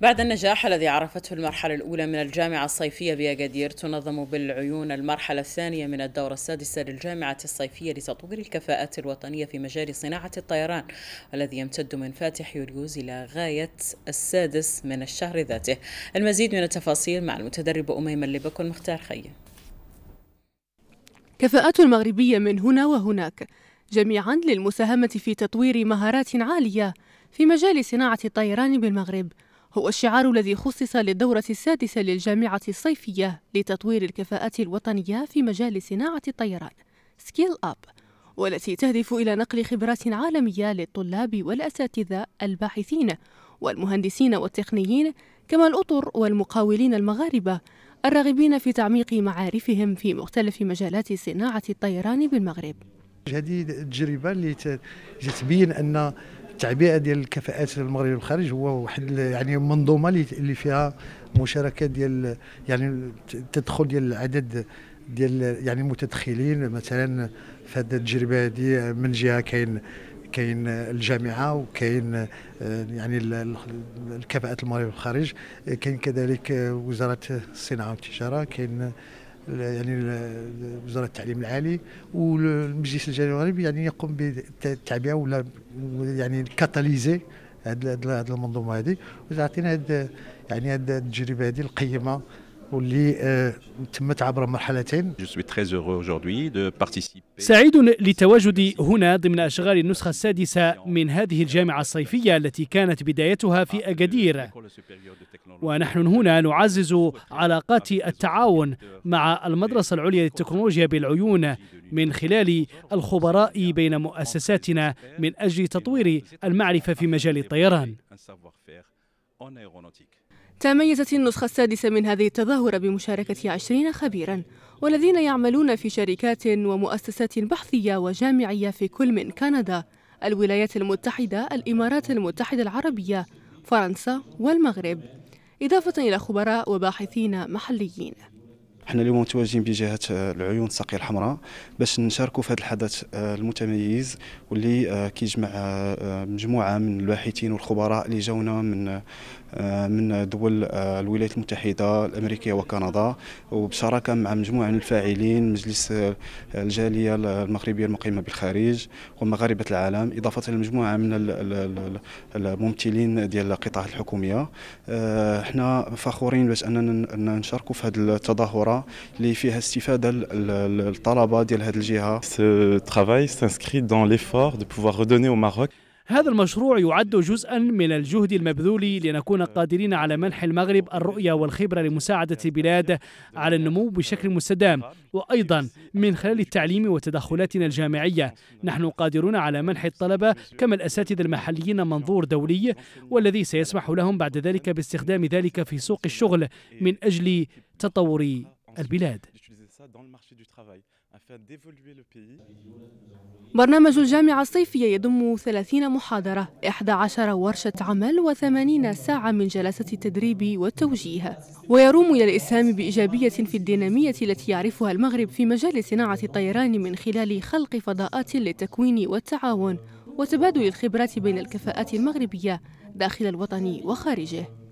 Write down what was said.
بعد النجاح الذي عرفته المرحلة الأولى من الجامعة الصيفية بأكادير تنظم بالعيون المرحلة الثانية من الدورة السادسة للجامعة الصيفية لتطوير الكفاءات الوطنية في مجال صناعة الطيران الذي يمتد من فاتح يوليوز إلى غاية السادس من الشهر ذاته المزيد من التفاصيل مع المتدرب أميمة اللبك والمختار خي كفاءات المغربية من هنا وهناك جميعا للمساهمة في تطوير مهارات عالية في مجال صناعة الطيران بالمغرب هو الشعار الذي خصص للدورة السادسة للجامعة الصيفية لتطوير الكفاءات الوطنية في مجال صناعة الطيران سكيل أب والتي تهدف إلى نقل خبرات عالمية للطلاب والأساتذة الباحثين والمهندسين والتقنيين كما الأطر والمقاولين المغاربة الراغبين في تعميق معارفهم في مختلف مجالات صناعة الطيران بالمغرب هذه التجربه اللي تبين ان التعبئه ديال الكفاءات المغرب والخارج هو واحد يعني منظومه اللي فيها مشاركه ديال يعني التدخل ديال العدد ديال يعني المتدخلين مثلا في هذه التجربه هذه من جهه كاين كاين الجامعه وكاين آه، يعني الكفاءات المغرب والخارج كاين كذلك وزاره الصناعه والتجاره كاين يعني وزاره التعليم العالي والمجلس الجالي المغربي يعني يقوم بالتعبئه ولا يعني كاتاليزي هذه المنظومه هذه وتعطينا هذه يعني هذه التجربه هذه القيمه آه، Je suis très heureux سعيد لتواجدي هنا ضمن أشغال النسخة السادسة من هذه الجامعة الصيفية التي كانت بدايتها في أكادير ونحن هنا نعزز علاقات التعاون مع المدرسة العليا للتكنولوجيا بالعيون من خلال الخبراء بين مؤسساتنا من أجل تطوير المعرفة في مجال الطيران تميزت النسخة السادسة من هذه التظاهرة بمشاركة عشرين خبيرا والذين يعملون في شركات ومؤسسات بحثية وجامعية في كل من كندا الولايات المتحدة الإمارات المتحدة العربية فرنسا والمغرب إضافة إلى خبراء وباحثين محليين حنا اليوم متواجدين بجهه آه، العيون الساقيه الحمراء باش نشاركوا في هذا الحدث آه، المتميز واللي آه، كيجمع مجموعه من الباحثين والخبراء اللي جاونا من من دول الولايات المتحده الامريكيه وكندا وبشراكه مع مجموعه من الفاعلين مجلس الجاليه المغربيه المقيمه بالخارج ومغاربه العالم اضافه لمجموعه من الممثلين ديال القطاع الحكوميه حنا فخورين باش اننا نشاركوا في هذه التظاهره اللي فيها استفاده الطلبه ديال هذه الجهه سو ترافاي سانسكري دون ليفور دو بوفوار ردوني او ماروك هذا المشروع يعد جزءا من الجهد المبذول لنكون قادرين على منح المغرب الرؤية والخبرة لمساعدة البلاد على النمو بشكل مستدام وأيضا من خلال التعليم وتدخلاتنا الجامعية نحن قادرون على منح الطلبة كما الأساتذة المحليين منظور دولي والذي سيسمح لهم بعد ذلك باستخدام ذلك في سوق الشغل من أجل تطور البلاد برنامج الجامعة الصيفية يضم 30 محاضرة 11 ورشة عمل و80 ساعة من جلسة التدريب والتوجيه ويروم إلى الإسهام بإيجابية في الدينامية التي يعرفها المغرب في مجال صناعة الطيران من خلال خلق فضاءات للتكوين والتعاون وتبادل الخبرات بين الكفاءات المغربية داخل الوطن وخارجه